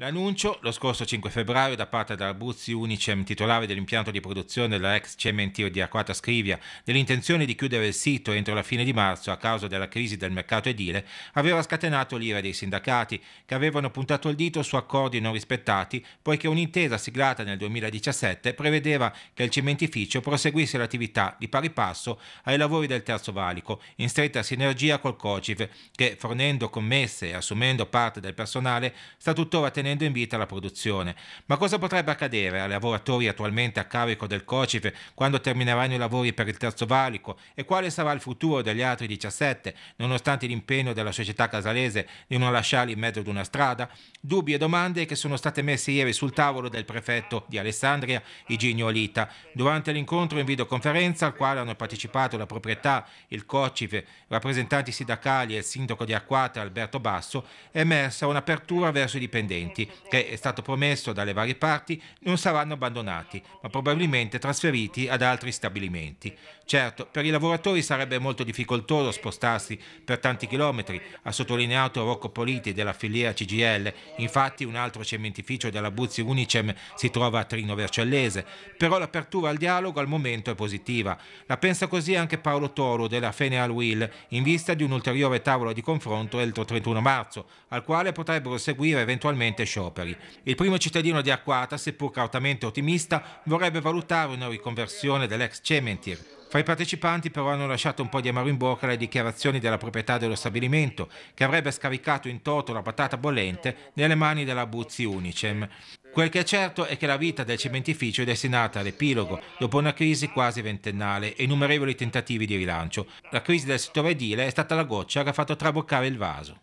L'annuncio lo scorso 5 febbraio da parte della Buzzi Unicem, titolare dell'impianto di produzione della ex cementio di Arquata Scrivia, dell'intenzione di chiudere il sito entro la fine di marzo a causa della crisi del mercato edile, aveva scatenato l'ira dei sindacati, che avevano puntato il dito su accordi non rispettati, poiché un'intesa siglata nel 2017 prevedeva che il cementificio proseguisse l'attività di pari passo ai lavori del Terzo Valico, in stretta sinergia col COCIF, che fornendo commesse e assumendo parte del personale, sta tuttora tenendo mantenendo in vita la produzione. Ma cosa potrebbe accadere ai lavoratori attualmente a carico del COCIF quando termineranno i lavori per il Terzo Valico e quale sarà il futuro degli altri 17, nonostante l'impegno della società casalese di non lasciarli in mezzo ad una strada? Dubbi e domande che sono state messe ieri sul tavolo del prefetto di Alessandria, Iginio Olita, durante l'incontro in videoconferenza al quale hanno partecipato la proprietà, il COCIF, rappresentanti sindacali e il sindaco di Acquata Alberto Basso, è emersa un'apertura verso i dipendenti detenuti, che è stato promesso dalle varie parti, non saranno abbandonati, ma probabilmente trasferiti ad altri stabilimenti. Certo, per i lavoratori sarebbe molto difficoltoso spostarsi per tanti chilometri, ha sottolineato Rocco Politi della filiera CGL, infatti un altro cementificio della Buzzi Unicem si trova a Trino Vercellese, però l'apertura al dialogo al momento è positiva. La pensa così anche Paolo Toro della Feneal Will in vista di un ulteriore tavolo di confronto entro 31 marzo, al quale potrebbero seguire eventualmente scioperi. Il primo cittadino di Acquata, seppur cautamente ottimista, vorrebbe valutare una riconversione dell'ex cementir. Fra i partecipanti però hanno lasciato un po' di amaro in bocca le dichiarazioni della proprietà dello stabilimento, che avrebbe scaricato in toto la patata bollente nelle mani della Buzzi Unicem. Quel che è certo è che la vita del cementificio è destinata all'epilogo, dopo una crisi quasi ventennale e innumerevoli tentativi di rilancio. La crisi del settore edile è stata la goccia che ha fatto traboccare il vaso.